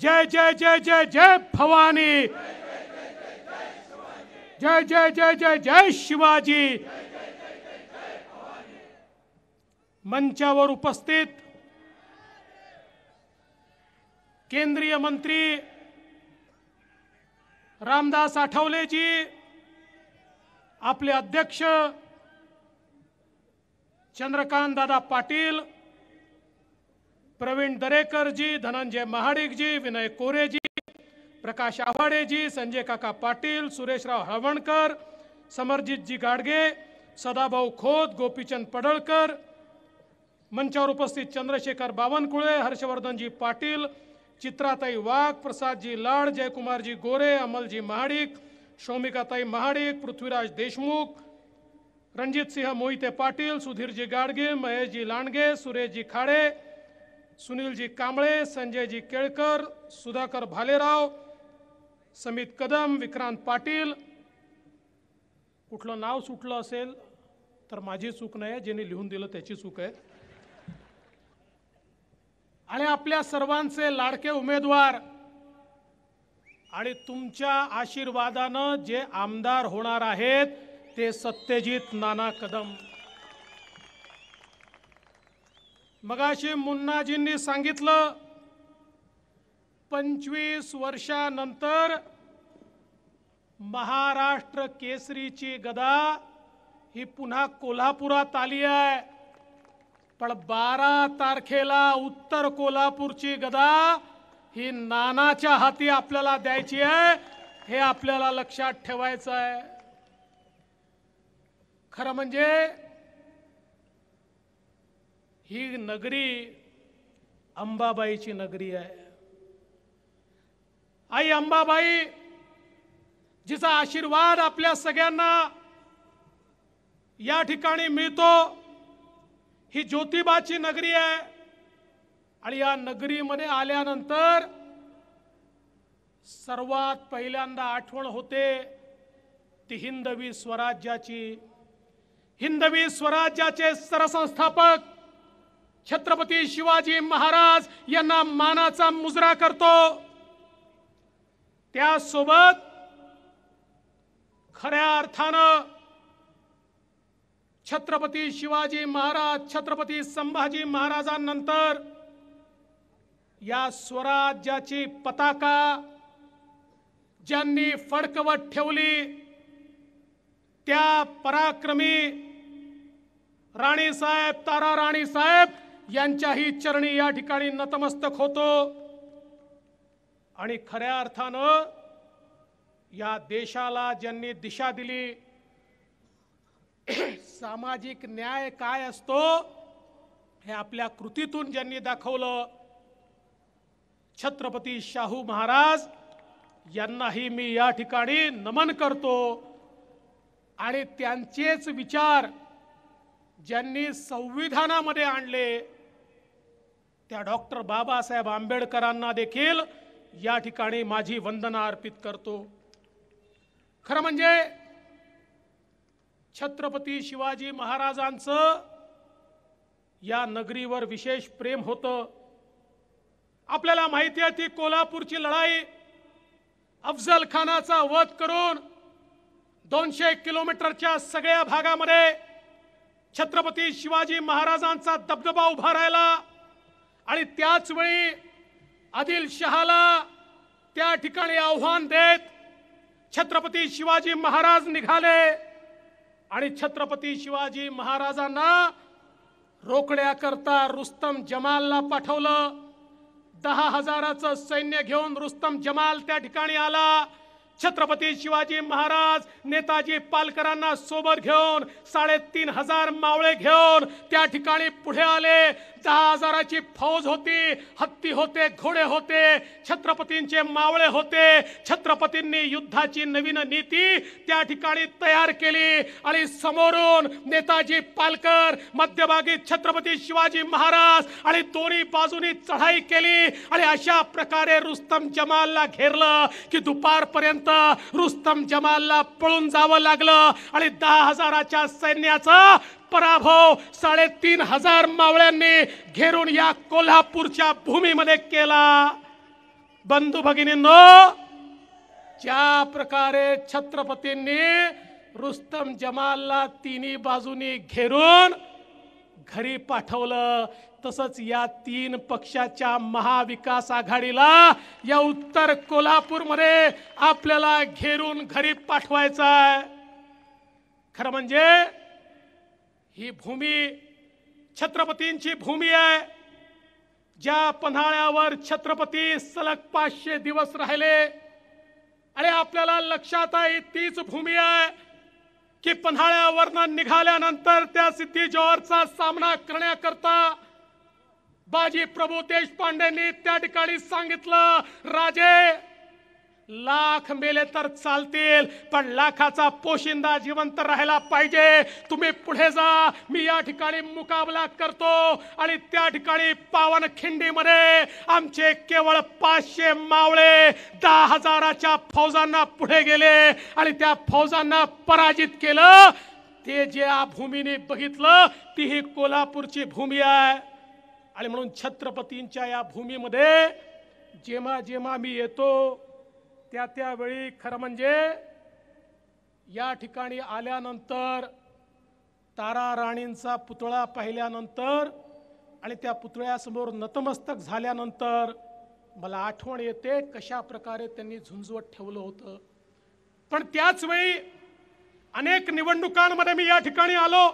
जय जय जय जय जय भवानी जय जय जय जय जय शिवाजी मंचावर उपस्थित केंद्रीय मंत्री रामदास आठवलेजी आपले अध्यक्ष चंद्रकांत दादा पाटील प्रवीण दरेकर जी धनंजय महाडिक जी विनय कोरे जी प्रकाश आवाड़े जी संजय काका पाटिल सुरेशराव हवणकर समरजीत जी गाडगे सदाभा खोत गोपीचंद पड़लकर मंचावर उपस्थित चंद्रशेखर हर्षवर्धन जी पाटिल चित्राताई वाघ जी लाड जी गोरे अमल जी महाडिक शौमिकाताई महाडिक पृथ्वीराज देशमुख रंजित सिंह मोहिते पाटिल सुधीर जी गाडगे महेश जी लांडगे जी खाड़े सुनीलजी कांबळे संजयजी केळकर सुधाकर भालेराव समित कदम विक्रांत पाटील कुठलं नाव सुटलं असेल तर माझी चूक नाही ज्यांनी लिहून दिलं त्याची चूक आहे आणि आपल्या सर्वांचे लाडके उमेदवार आणि तुमच्या आशीर्वादानं जे आमदार होणार आहेत ते सत्यजित नाना कदम मगाशी मुन्नाजींनी सांगितलं पंचवीस वर्षानंतर महाराष्ट्र केसरीची गदा ही पुन्हा कोल्हापुरात आली आहे पण बारा तारखेला उत्तर कोल्हापूरची गदा ही नानाच्या हाती आपल्याला द्यायची आहे हे आपल्याला लक्षात ठेवायचं आहे खरं म्हणजे ही नगरी अंबाबाईची नगरी आहे आई अंबाबाई जिचा आशीर्वाद आपल्या सगळ्यांना या ठिकाणी मिळतो ही ज्योतिबाची नगरी आहे आणि या नगरीमध्ये आल्यानंतर सर्वात पहिल्यांदा आठवण होते ती हिंदवी स्वराज्याची हिंदवी स्वराज्याचे सरसंस्थापक छत्रपती शिवाजी महाराज यांना मानाचा मुजरा करतो त्यासोबत खऱ्या अर्थानं छत्रपती शिवाजी महाराज छत्रपती संभाजी महाराजांनंतर या स्वराज्याची पताका ज्यांनी फडकवत ठेवली त्या पराक्रमी राणीसाहेब तारा साहेब यांच्याही चरणी या ठिकाणी नतमस्तक होतो आणि खऱ्या अर्थानं या देशाला ज्यांनी दिशा दिली सामाजिक न्याय काय असतो हे आपल्या कृतीतून ज्यांनी दाखवलं छत्रपती शाहू महाराज यांनाही मी या ठिकाणी नमन करतो आणि त्यांचेच विचार ज्यांनी संविधानामध्ये आणले त्या डॉक्टर बाबासाहेब आंबेडकरांना देखील या ठिकाणी माझी वंदना अर्पित करतो खरं म्हणजे छत्रपती शिवाजी महाराजांचं या नगरीवर विशेष प्रेम होतं आपल्याला माहिती आहे ती कोल्हापूरची लढाई अफजल खानाचा वध करून दोनशे किलोमीटरच्या सगळ्या भागामध्ये छत्रपती शिवाजी महाराजांचा दबदबा उभा राहिला आणि त्याच आदिल आदिलशहाला त्या ठिकाणी आव्हान देत छत्रपती शिवाजी महाराज निघाले आणि छत्रपती शिवाजी महाराजांना रोखण्याकरता रुस्तम जमालला पाठवलं दहा हजाराचं सैन्य घेऊन रुस्तम जमाल त्या ठिकाणी आला छत्रपती शिवाजी महाराज नेताजी पालकरांना सोबत घेऊन साडेतीन हजार मावळे घेऊन त्या ठिकाणी पुढे आले दहा हजाराची फौज होती हत्ती होते घोडे होते छत्रपतींचे मावळे होते छत्रपतींनी युद्धाची नवीन नीती त्या ठिकाणी तयार केली आणि समोरून नेताजी पालकर मध्यभागी छत्रपती शिवाजी महाराज आणि दोन्ही बाजूनी चढाई केली आणि अशा प्रकारे रुस्तम जमालला घेरलं की दुपारपर्यंत रुस्तम जमालला पळून जावं लागलं आणि दहा हजाराच्या सैन्याचं पराभव साडेतीन हजार मावळ्यांनी घेरून या कोल्हापूरच्या भूमीमध्ये केला बंधू भगिनींनो ज्या प्रकारे छत्रपतींनी रुस्तम जमालला तिन्ही बाजूनी घेरून घरी पाठवलं तसंच या तीन पक्षाच्या महाविकास आघाडीला या उत्तर कोल्हापूरमध्ये आपल्याला घेरून घरी पाठवायचं आहे खरं म्हणजे ही भूमी छत्रपतींची भूमी आहे ज्या पन्हाळ्यावर छत्रपती सलग पाचशे दिवस राहिले आणि आपल्याला लक्षात आहे तीच भूमी आहे की पन्हाळ्यावरनं निघाल्यानंतर त्या सिद्धी जोहरचा सामना करण्याकरता बाजी प्रभू देशपांडेंनी त्या ठिकाणी सांगितलं राजे लाख मेले तर चालतील पण लाखाचा पोशिंदा जिवंत राहायला पाहिजे तुम्ही पुढे जा मी या ठिकाणी मुकाबला करतो आणि त्या ठिकाणी पावनखिंडीमध्ये आमचे केवळ पाचशे मावळे दहा हजाराच्या फौजांना पुढे गेले आणि त्या फौजांना पराजित केलं ते जे भूमीने बघितलं ती ही कोल्हापूरची भूमी आहे आणि म्हणून छत्रपतींच्या या भूमीमध्ये जेव्हा जेव्हा मी येतो त्या त्यावेळी खरं म्हणजे या ठिकाणी आल्यानंतर तारा राणींचा पुतळा पाहिल्यानंतर आणि त्या पुतळ्यासमोर नतमस्तक झाल्यानंतर मला आठवण येते कशा प्रकारे त्यांनी झुंजवत ठेवलं होतं पण त्याचवेळी अनेक निवडणुकांमध्ये मी या ठिकाणी आलो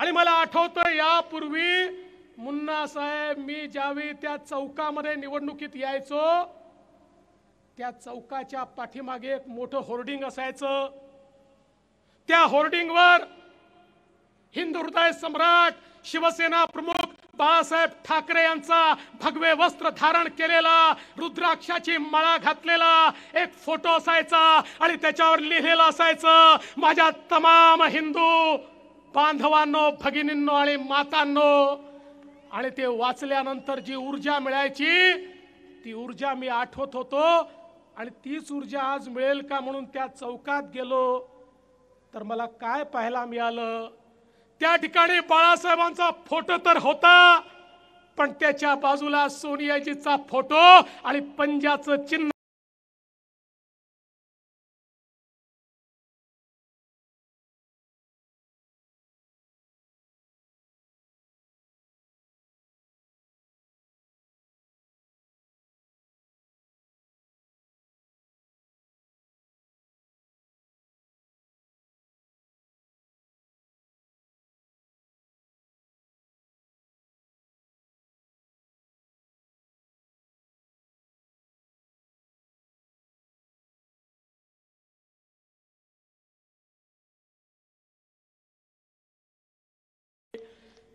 आणि मला आठवतं यापूर्वी मुन्ना साहेब मी ज्यावेळी त्या चौकामध्ये निवडणुकीत यायचो त्या चौकाच्या पाठीमागे एक मोठं होर्डिंग असायचं त्या होर्डिंगवर हिंदू हृदय सम्राट शिवसेना प्रमुख बाळासाहेब ठाकरे यांचा भगवे वस्त्र धारण केलेला रुद्राक्षाची माळा घातलेला एक फोटो असायचा आणि त्याच्यावर लिहिलेलं असायचं माझ्या तमाम हिंदू बांधवांनो भगिनींनो आणि मातांनो आणि ते वाचल्यानंतर जी ऊर्जा मिळायची ती ऊर्जा मी आठवत होतो आणि तीच ऊर्जा आज मिळेल का म्हणून त्या चौकात गेलो तर मला काय पाहायला मिळालं त्या ठिकाणी बाळासाहेबांचा फोटो तर होता पण त्याच्या बाजूला सोनियाजीचा फोटो आणि पंजाचं चिन्ह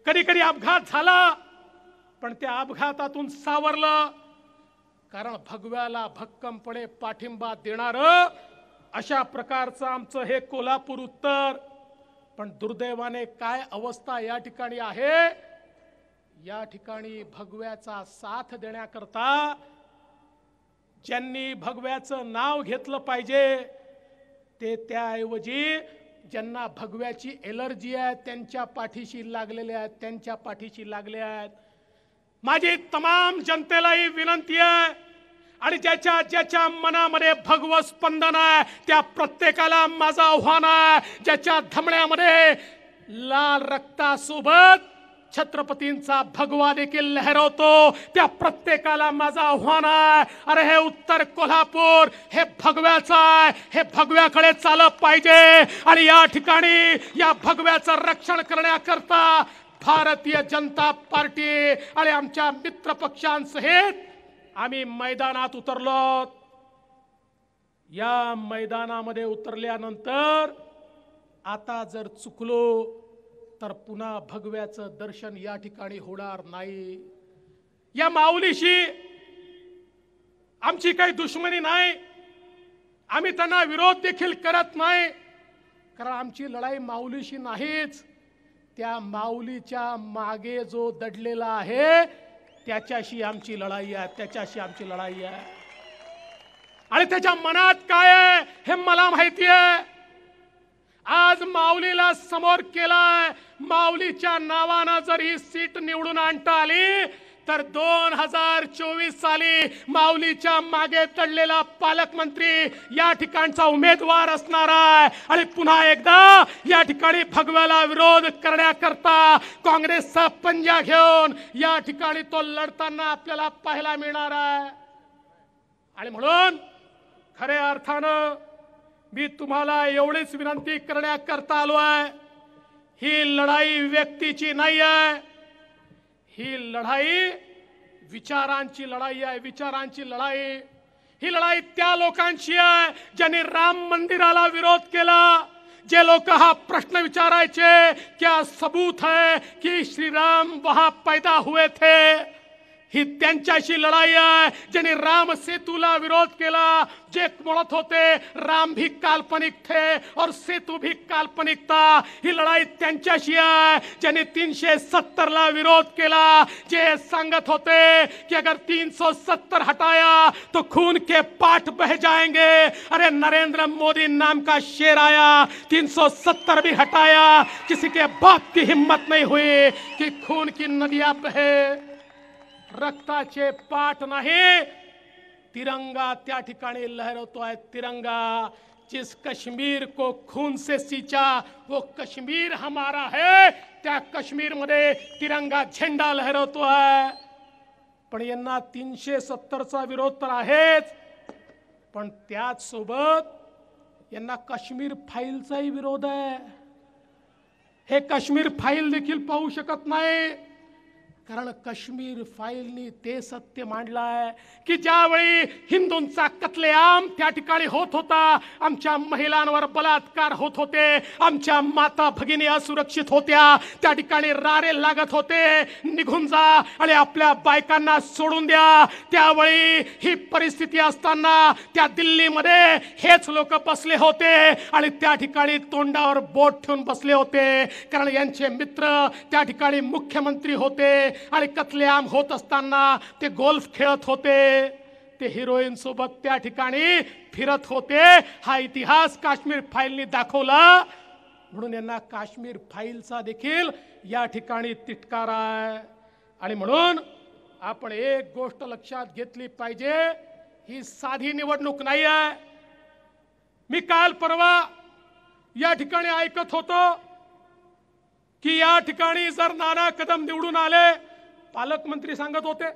कधी कधी अपघात झाला पण त्या अपघातातून सावरलं कारण भगव्याला भक्कमपणे पाठिंबा देणार अशा प्रकारचं आमचं हे कोल्हापूर उत्तर पण दुर्दैवाने काय अवस्था या ठिकाणी आहे या ठिकाणी भगव्याचा साथ देण्याकरता ज्यांनी भगव्याचं नाव घेतलं पाहिजे ते त्याऐवजी ज्यांना भगव्याची एलर्जी आहे त्यांच्या पाठीशी लागलेल्या आहेत त्यांच्या पाठीशी लागल्या आहेत माझी तमाम जनतेलाही विनंती आहे आणि ज्याच्या ज्याच्या मनामध्ये भगव स्पंदन आहे त्या प्रत्येकाला माझं आव्हान आहे ज्याच्या धमण्यामध्ये लाल रक्तासोबत छत्रपतींचा भगवा देखील लहरवतो त्या प्रत्येकाला माझं आव्हान आहे अरे हे उत्तर कोल्हापूर हे भगव्याच आहे हे भगव्याकडे चालत पाहिजे आणि या ठिकाणी या भगव्याचं रक्षण करण्याकरता भारतीय जनता पार्टी आणि आमच्या मित्र पक्षांसहित आम्ही मैदानात उतरलो या मैदानामध्ये उतरल्यानंतर आता जर चुकलो तर पुन्हा भगव्याचं दर्शन या ठिकाणी होणार नाही या माऊलीशी आमची काही दुश्मनी नाही आम्ही त्यांना विरोध देखील करत नाही कारण आमची लढाई माऊलीशी नाहीच त्या माऊलीच्या मागे जो दडलेला आहे त्याच्याशी आमची लढाई आहे त्याच्याशी आमची लढाई आहे आणि त्याच्या मनात काय आहे हे मला माहिती आहे आज माऊलीला समोर केलाय माऊलीच्या नावानं जर ही सीट निवडून आणता आली तर दोन हजार चोवीस साली माऊलीच्या मागे तडलेला पालकमंत्री या ठिकाणचा उमेदवार असणार आहे आणि पुन्हा एकदा या ठिकाणी भगव्याला विरोध करण्याकरता काँग्रेसचा पंजा घेऊन या ठिकाणी तो लढताना आपल्याला पाहायला मिळणार आहे आणि म्हणून खऱ्या अर्थानं मी तुम्हाला एवढीच विनंती करण्याकरता आलो आहे ही लढाई व्यक्तीची नाही आहे ही लढाई विचारांची लढाई आहे विचारांची लढाई ही लढाई त्या लोकांची आहे ज्यांनी राम मंदिराला विरोध केला जे लोक हा प्रश्न विचारायचे क्या सबूत है कि श्रीराम राम वहां पैदा हुए थे ही त्यांच्याशी लढाई आहे ज्यांनी राम सेतूला विरोध केला जे म्हणत होते राम भी काल्पनिक थे और सेतू भी काल्पनिक था ही लढाई त्यांच्याशी आहे ज्यांनी तीनशे सत्तरला विरोध केला जे सांगत होते की अगर तीन सौ सत्तर हटाया तो खून के पाठ बह जाएंगे अरे नरेंद्र मोदी नाम का शेर आया तीन सौ सत्तर भी हटाया किसी के बाप की हिम्मत नहीं हुई कि खून की नदियां बहे रक्ताचे पाठ नाही तिरंगा त्या ठिकाणी लहरवतो आहे तिरंगा जिस कश्मीर को खून से सिंचा वो कश्मीर हमारा है त्या मध्ये तिरंगा झेंडा लहरवतो आहे पण यांना तीनशे सत्तरचा विरोध तर आहेच पण त्याच सोबत यांना काश्मीर फाईलचाही विरोध आहे हे काश्मीर फाईल देखील पाहू शकत नाही कारण काश्मीर फाईलनी ते सत्य मांडलंय की ज्यावेळी हिंदूंचा कत्लेआम त्या ठिकाणी होत होता आमच्या महिलांवर बलात्कार होत होते आमच्या माता भगिनी असुरक्षित होत्या त्या ठिकाणी रारे लागत होते निघून जा आणि आपल्या बायकांना सोडून द्या त्यावेळी ही परिस्थिती असताना त्या दिल्लीमध्ये हेच लोक बसले होते आणि त्या ठिकाणी तोंडावर बोट ठेवून बसले होते कारण यांचे मित्र त्या ठिकाणी मुख्यमंत्री होते आणि कतलेआम होत असताना ते गोल्फ खेळत होते ते हिरोईन सोबत त्या ठिकाणी फिरत होते हा इतिहास काश्मीर फाईलनी दाखवला म्हणून यांना काश्मीर फाईलचा देखील या ठिकाणी तिटकारा आहे आणि म्हणून आपण एक गोष्ट लक्षात घेतली पाहिजे ही साधी निवडणूक नाही आहे मी काल परवा या ठिकाणी ऐकत होतो की या ठिकाणी जर नाना कदम निवडून आले पालकमंत्री सांगत होते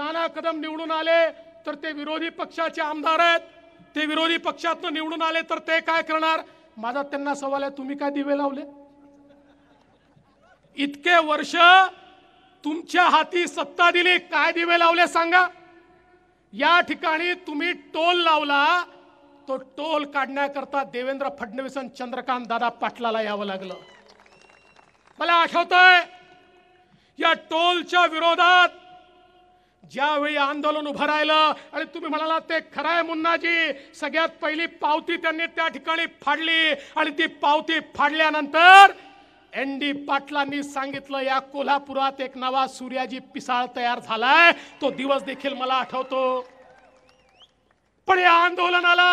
नाना कदम निवडून आले तर ते विरोधी पक्षाचे आमदार आहेत ते विरोधी पक्षातनं निवडून आले तर ते काय करणार माझा त्यांना सवाल आहे तुम्ही काय दिवे लावले इतके वर्ष तुमच्या हाती सत्ता दिली काय दिवे लावले सांगा या ठिकाणी तुम्ही टोल लावला तो टोल काढण्याकरता देवेंद्र फडणवीस आणि चंद्रकांत दादा पाटलाला यावं लागलं मला आठवतंय या टोलच्या विरोधात ज्यावेळी आंदोलन उभं राहिलं आणि तुम्ही म्हणाला ते खराय मुन्नाजी सगळ्यात पहिली पावती त्यांनी त्या ठिकाणी फाडली आणि ती पावती फाडल्यानंतर एन डी पाटलांनी सांगितलं या कोल्हापुरात एक नवा सूर्याजी पिसाळ तयार झालाय तो दिवस देखील मला आठवतो पण या आंदोलनाला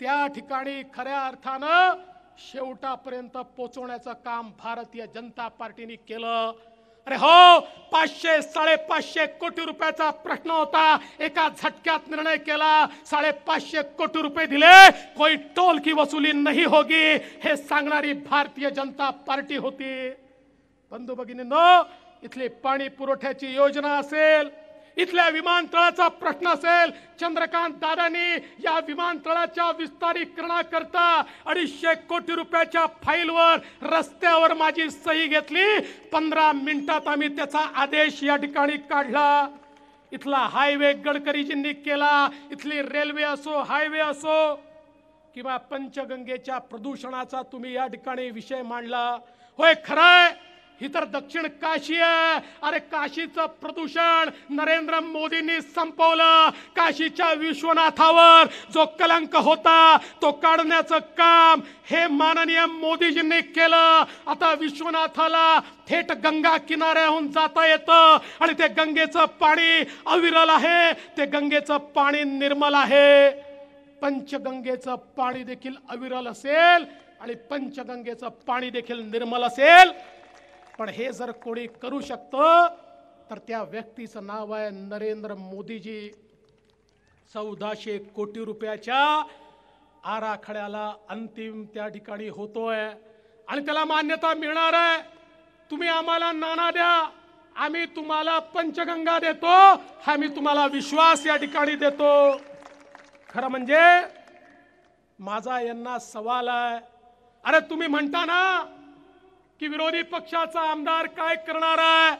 त्या ठिकाणी खऱ्या अर्थानं शेवटापर्यंत पोचवण्याचं काम भारतीय जनता पार्टीने केलं अरे हो पाचशे साडेपाचशे कोटी रुपयाचा प्रश्न होता एका झटक्यात निर्णय केला साडेपाचशे कोटी रुपये दिले कोई टोल की वसुली नाही होगी हे सांगणारी भारतीय जनता पार्टी होती बंधू भगिनी न इथली पाणी पुरवठ्याची योजना असेल इथल्या विमानतळाचा प्रश्न असेल चंद्रकांत दादानी या विमानतळाच्या विस्तारीकरणाकरता अडीचशे कोटी रुपयाच्या फाईलवर रस्त्यावर माझी सही घेतली पंधरा मिनिटात आम्ही त्याचा आदेश या ठिकाणी काढला इथला हायवे गडकरीजींनी केला इथली रेल्वे असो हायवे असो किंवा पंचगंगेच्या प्रदूषणाचा तुम्ही या ठिकाणी विषय मांडला होय खरंय ही तर दक्षिण काशी आहे अरे काशीचं प्रदूषण नरेंद्र मोदींनी संपवलं काशीच्या विश्वनाथावर जो कलंक होता तो काढण्याचं काम हे माननीय मोदीजींनी केलं आता विश्वनाथाला थेट गंगा किनाऱ्याहून जाता येतं आणि ते गंगेचं पाणी अविरल आहे ते गंगेचं पाणी निर्मल आहे पंचगंगेचं पाणी देखील अविरल असेल आणि पंचगंगेचं पाणी देखील निर्मल असेल पण हे जर कोणी करू शकतं तर त्या व्यक्तीचं नाव आहे नरेंद्र मोदीजी चौदाशे कोटी रुपयाच्या आराखड्याला अंतिम त्या ठिकाणी होतोय आणि त्याला मान्यता मिळणार आहे तुम्ही आम्हाला नाना द्या आम्ही तुम्हाला पंचगंगा देतो हा मी तुम्हाला विश्वास या ठिकाणी देतो खरं म्हणजे माझा यांना सवाल आहे अरे तुम्ही म्हणता ना की विरोधी पक्षाचा आमदार काय करणार आहे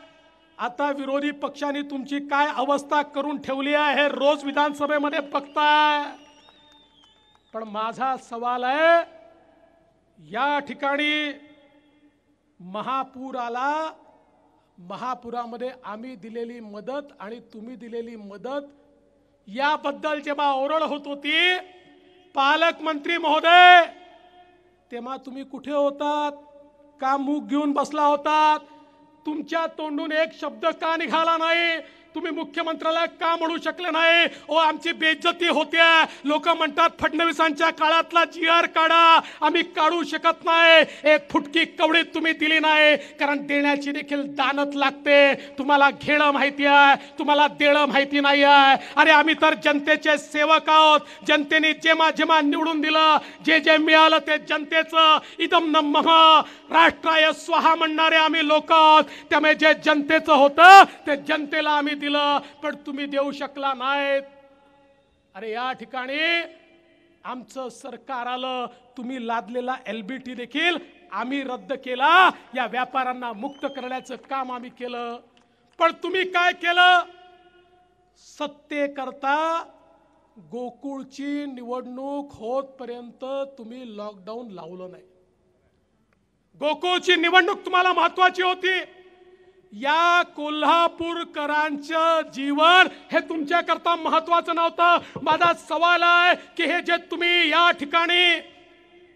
आता विरोधी पक्षाने तुमची काय अवस्था करून ठेवली आहे हे रोज विधानसभेमध्ये बघताय पण माझा सवाल आहे या ठिकाणी महापूर आला महापुरामध्ये आम्ही दिलेली मदत आणि तुम्ही दिलेली मदत याबद्दल जेव्हा ओरड होत होती पालकमंत्री महोदय तेव्हा तुम्ही कुठे होतात का मूग घेऊन बसला होता तुमच्या तोंडून एक शब्द का निघाला नाही तुम्ही मुख्यमंत्र्याला का म्हणू शकले नाही ओ आमची बेज्जती होत्या लोक म्हणतात फडणवीसांच्या काळातला जी आर काढा आम्ही काढू शकत नाही एक फुटकी कवडी तुम्ही दिली नाही कारण देण्याची देखील दानत लागते तुम्हाला घेणं माहिती आहे तुम्हाला देणं माहिती नाही आहे अरे आम्ही तर जनतेचे सेवक आहोत जनतेने जेमा जेमा निवडून दिलं जे जे मिळालं ते जनतेचं इदम नमह राष्ट्राय स्वाहा म्हणणारे आम्ही लोक आहोत त्यामुळे जे जनतेचं होतं ते जनतेला आम्ही दिलं पण तुम्ही देऊ शकला नाहीत अरे या ठिकाणी आमचं सरकार आलं तुम्ही लादलेला एल बी टी देखील आम्ही रद्द केला या व्यापाऱ्यांना मुक्त करण्याचं काम आम्ही केलं पण तुम्ही काय केलं सत्तेकरता गोकुळची निवडणूक होतपर्यंत तुम्ही लॉकडाऊन लावलं नाही गोकुळची निवडणूक तुम्हाला महत्वाची होती या कोल्हापूरकरांचं जीवन हे तुमच्याकरता महत्वाचं नव्हतं माझा सवाल आहे की हे जे तुम्ही या ठिकाणी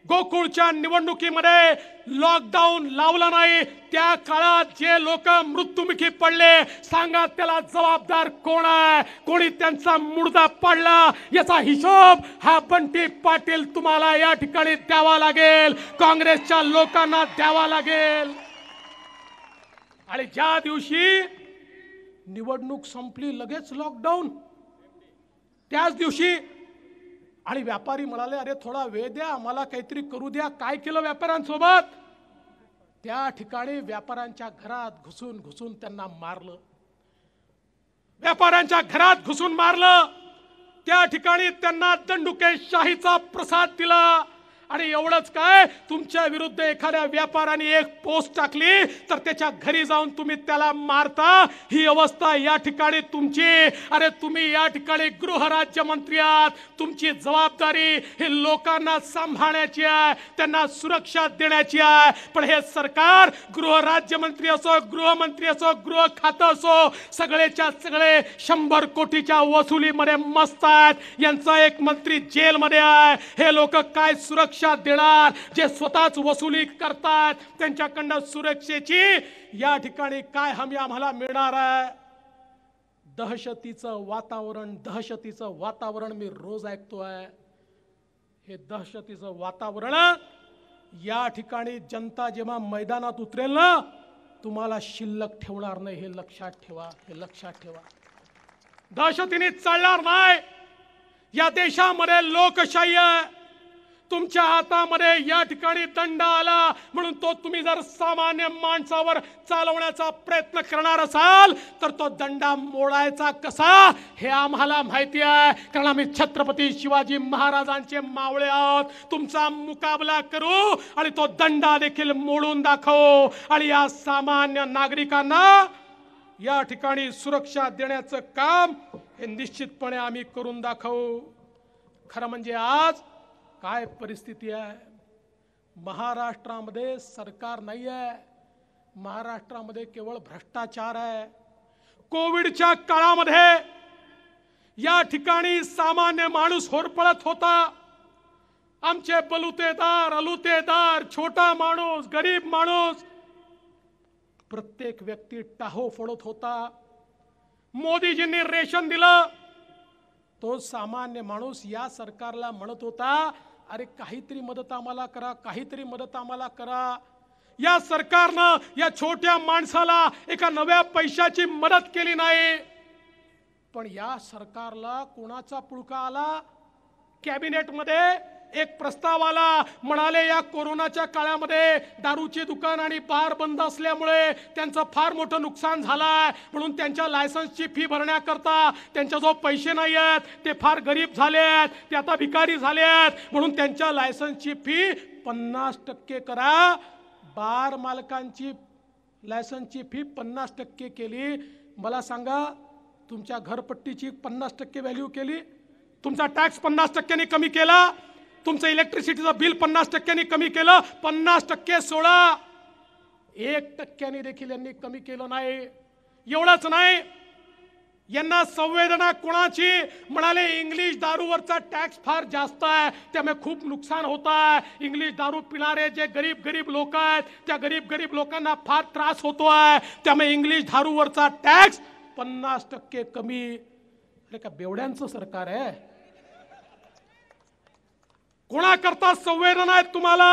गोकुळच्या निवडणुकीमध्ये लॉकडाऊन लावला नाही त्या काळात जे लोक मृत्युमुखी पडले सांगा त्याला जबाबदार कोण आहे कोणी त्यांचा मुर्दा पडला याचा हिशोब हा बंटी पाटील तुम्हाला या ठिकाणी द्यावा लागेल काँग्रेसच्या लोकांना द्यावा लागेल आणि ज्या दिवशी निवडणूक संपली लगेच लॉकडाऊन त्याच दिवशी आणि व्यापारी म्हणाले अरे थोडा वेळ द्या आम्हाला काहीतरी करू द्या काय केलं व्यापाऱ्यांसोबत त्या ठिकाणी व्यापाऱ्यांच्या घरात घुसून घुसून त्यांना मारलं व्यापाऱ्यांच्या घरात घुसून मारलं त्या ठिकाणी त्यांना शाहीचा प्रसाद दिला आणि एवढंच काय तुमच्या विरुद्ध एखाद्या व्यापाऱ्याने एक पोस्ट टाकली तर त्याच्या घरी जाऊन तुम्ही त्याला मारता ही अवस्था या ठिकाणी तुमची अरे तुम्ही या ठिकाणी गृहराज्य आहात तुमची जबाबदारी हे लोकांना सांभाळण्याची आहे त्यांना सुरक्षा देण्याची आहे पण हे सरकार गृहराज्यमंत्री असो गृहमंत्री असो गृह खातं असो सगळेच्या सगळे शंभर कोटीच्या वसुलीमध्ये मस्त आहेत यांचा एक मंत्री जेलमध्ये आहे हे लोक काय सुरक्षा लक्षात देणार जे स्वतःच वसुली करतात त्यांच्याकडनं सुरक्षेची या ठिकाणी काय हमी आम्हाला मिळणार आहे दहशतीचं वातावरण दहशतीचं वातावरण मी रोज ऐकतोय हे दहशतीचं वातावरण या ठिकाणी जनता जेव्हा मैदानात उतरेल ना तुम्हाला शिल्लक ठेवणार नाही हे लक्षात ठेवा हे लक्षात ठेवा दहशतीने चालणार नाही या देशामध्ये लोकशाही तुमच्या हातामध्ये या ठिकाणी दंड आला म्हणून तो तुम्ही जर सामान्य माणसावर चालवण्याचा प्रयत्न करणार असाल तर तो दंडा मोडायचा कसा हे आम्हाला माहिती आहे कारण आम्ही छत्रपती शिवाजी महाराजांचे मावळे आहोत तुमचा मुकाबला करू आणि तो दंडा देखील मोडून दाखवू आणि या सामान्य नागरिकांना या ठिकाणी सुरक्षा देण्याचं काम हे निश्चितपणे आम्ही करून दाखवू खरं म्हणजे आज काय परिस्थिती आहे महाराष्ट्रामध्ये सरकार नाही आहे महाराष्ट्रामध्ये केवळ भ्रष्टाचार आहे कोविडच्या काळामध्ये या ठिकाणी सामान्य माणूस होरपळत होता आमचे बलुतेदार अलुतेदार छोटा माणूस गरीब माणूस प्रत्येक व्यक्ती टाहो फोडत होता मोदीजींनी रेशन दिलं तो सामान्य माणूस या सरकारला म्हणत होता अरे काहीतरी मदत आम्हाला करा काहीतरी मदत आम्हाला करा या सरकारनं या छोट्या माणसाला एका नव्या पैशाची मदत केली नाही पण या सरकारला कोणाचा पुळका आला कॅबिनेटमध्ये एक प्रस्ताव आला म्हणाले या कोरोनाच्या काळामध्ये दारूची दुकान आणि बार बंद असल्यामुळे त्यांचं फार मोठं नुकसान झालं आहे म्हणून त्यांच्या लायसन्सची फी भरण्याकरता त्यांच्याजवळ पैसे नाही आहेत ते फार गरीब झाले आहेत ते आता भिकारी झाले आहेत म्हणून त्यांच्या लायसन्सची फी पन्नास टक्के करा बार मालकांची लायसन्सची फी पन्नास टक्के केली मला सांगा तुमच्या घरपट्टीची पन्नास टक्के व्हॅल्यू केली तुमचा टॅक्स पन्नास टक्क्यांनी कमी केला तुमचं इलेक्ट्रिसिटीचं बिल पन्नास टक्क्यांनी कमी केलं पन्नास टक्के सोळा एक टक्क्याने देखील यांनी कमी केलं नाही एवढंच नाही यांना संवेदना कोणाची म्हणाले इंग्लिश दारूवरचा टॅक्स फार जास्त आहे त्यामुळे खूप नुकसान होत आहे इंग्लिश दारू पिणारे जे गरीब गरीब लोक आहेत त्या गरीब गरीब लोकांना फार त्रास होतो आहे त्यामुळे इंग्लिश दारूवरचा टॅक्स पन्नास टक्के कमी अरे का बेवड्यांचं सरकार आहे कोणाकरता संवेदना आहेत तुम्हाला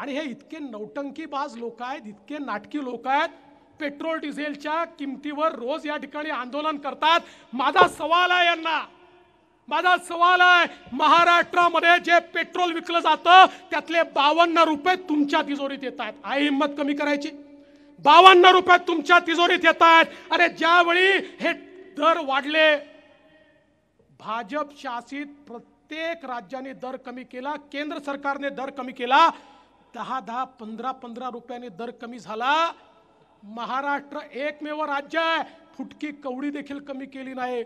आणि हे इतके बाज लोक आहेत इतके नाटकी लोक आहेत पेट्रोल डिझेलच्या किमतीवर रोज या ठिकाणी आंदोलन करतात माझा सवाल आहे यांना माझा सवाल आहे महाराष्ट्रामध्ये जे पेट्रोल विकलं जातं त्यातले बावन्न रुपये तुमच्या तिजोरीत येत आहेत आई हिंमत कमी करायची बावन्न रुपये तुमच्या तिजोरीत येत आहेत अरे ज्यावेळी हे दर वाढले भाजप शासित प्रत्येक राज्याने दर कमी केला केंद्र सरकारने दर कमी केला दहा दहा पंधरा पंधरा रुपयाने दर कमी झाला महाराष्ट्र एकमेव राज्य आहे फुटकी कवडी देखील कमी केली नाही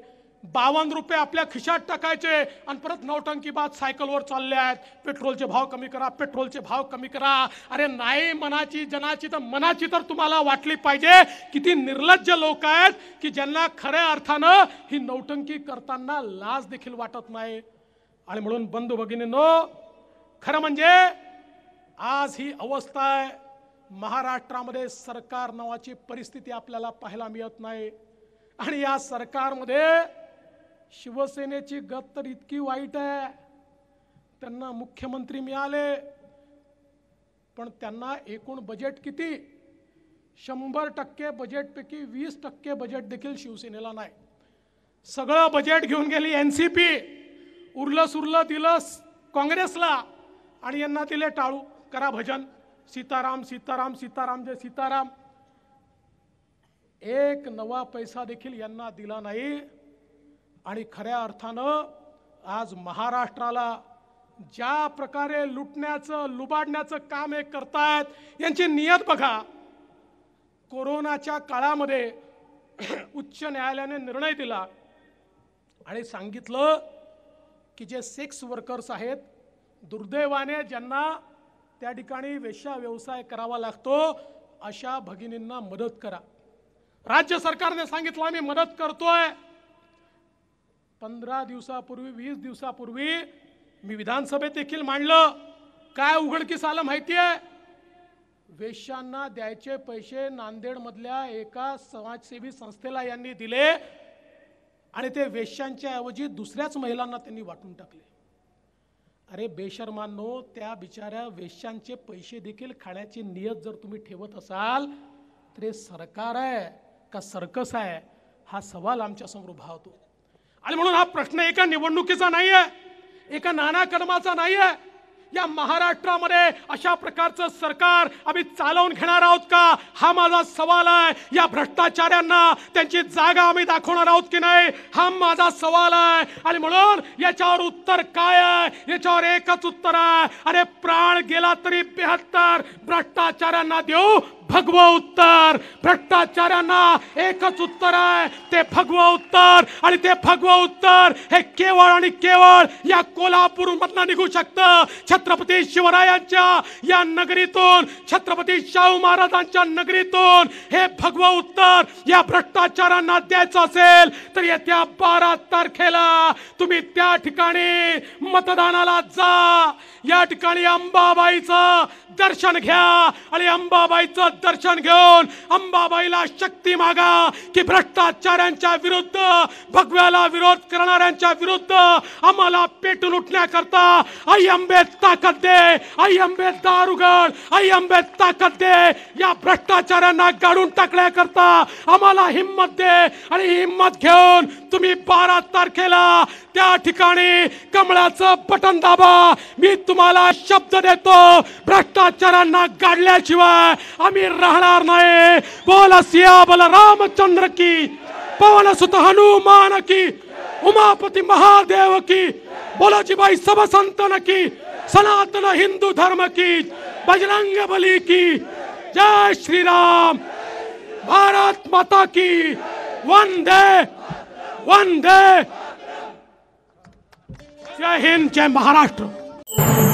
बावन्न रुपये आपल्या खिशात टाकायचे आणि परत नौटंकी बाद सायकलवर चालले आहेत पेट्रोलचे भाव कमी करा पेट्रोलचे भाव कमी करा अरे नाही मनाची जनाची तर मनाची तर तुम्हाला वाटली पाहिजे किती निर्लज्ज लोक आहेत की ज्यांना खऱ्या अर्थानं ही नौटंकी करताना लाज देखील वाटत नाही आणि म्हणून बंधू भगिनींनो खरं म्हणजे आज ही अवस्था आहे महाराष्ट्रामध्ये सरकार नावाची परिस्थिती आपल्याला पाहायला मिळत नाही आणि या सरकारमध्ये शिवसेनेची गत तर इतकी वाईट आहे त्यांना मुख्यमंत्री मिळाले पण त्यांना एकूण बजेट किती शंभर टक्के बजेटपैकी वीस टक्के बजेट देखील शिवसेनेला नाही सगळं बजेट घेऊन गेली एन सी पी उरलं सुरलं दिलं काँग्रेसला आणि यांना दिले टाळू करा भजन सीताराम सीताराम सीताराम जय सीताराम एक नवा पैसा देखील यांना दिला नाही आणि खऱ्या अर्थानं आज महाराष्ट्राला ज्या प्रकारे लुटण्याचं लुबाडण्याचं काम हे करतायत यांची नियत बघा कोरोनाच्या काळामध्ये उच्च न्यायालयाने निर्णय दिला आणि सांगितलं की जे सेक्स वर्कर्स आहेत दुर्दैवाने ज्यांना त्या ठिकाणी वेश्या व्यवसाय करावा लागतो अशा भगिनींना मदत करा राज्य सरकारने सांगितलं आम्ही मदत करतोय पंधरा दिवसापूर्वी वीस दिवसापूर्वी मी विधानसभेत देखील मांडलं काय उघडकीस आलं माहिती आहे वेश्यांना द्यायचे पैसे नांदेडमधल्या एका समाजसेवी संस्थेला यांनी दिले आणि ते वेश्यांच्या ऐवजी दुसऱ्याच महिलांना त्यांनी वाटून टाकले अरे बेशर्मांनो त्या बिचाऱ्या वेश्यांचे पैसे देखील खाण्याची नियत जर तुम्ही ठेवत असाल तर हे सरकार आहे का सर्कस आहे हा सवाल आमच्यासमोर समोर होतो आणि म्हणून हा प्रश्न एका निवडणुकीचा नाही आहे एका नाना कर्माचा नाही आहे या महाराष्ट्रामध्ये अशा प्रकारचं सरकार आम्ही चालवून घेणार आहोत का हा माझा सवाल आहे या भ्रष्टाचाऱ्यांना त्यांची जागा आम्ही दाखवणार आहोत की नाही हा माझा सवाल आहे आणि म्हणून याच्यावर उत्तर काय आहे याच्यावर एकच उत्तर आहे अरे प्राण गेला तरी बेहत्तर भ्रष्टाचाऱ्यांना देऊ फगव उत्तर भ्रष्टाचाऱ्यांना एकच उत्तर आहे ते फगव उत्तर आणि ते फगव उत्तर हे केवळ आणि केवळ या कोल्हापूर मधनं निघू शकत छत्रपती शिवरायांच्या या नगरीतून छत्रपती शाहू महाराजांच्या नगरीतून हे फगव उत्तर या भ्रष्टाचारांना द्यायचं असेल तर येत्या बारा तारखेला तुम्ही त्या ठिकाणी मतदानाला जा या ठिकाणी अंबाबाईचं दर्शन घ्या आणि अंबाबाईचं दर्शन घेऊन अंबाबाईला शक्ती मागा की भ्रष्टाचार्यांच्या विरुद्ध भगव्याला विरोध करणाऱ्यांच्या विरुद्ध आम्हाला पेटून उठण्याकरता आई अंबे ताकद दे आई अंबे दारुगड आई अंबे ताकद दे या भ्रष्टाचारांना गाडून टाकण्याकरता आम्हाला हिंमत दे आणि हिंमत घेऊन तुम्ही बारा तारखेला त्या ठिकाणी कमळाचं बटन दाबा मी तुम्हाला शब्द देतो भ्रष्टाचारांना गाडल्याशिवाय आम्ही रामचंद्र की पवन सुत हनुमान की उमापति महादेव की बोलो जी भाई सब संतन की सनातन हिंदू धर्म की बजरंग बली की जय श्री राम भारत माता की वंदे वंदे जय हिंद जय महाराष्ट्र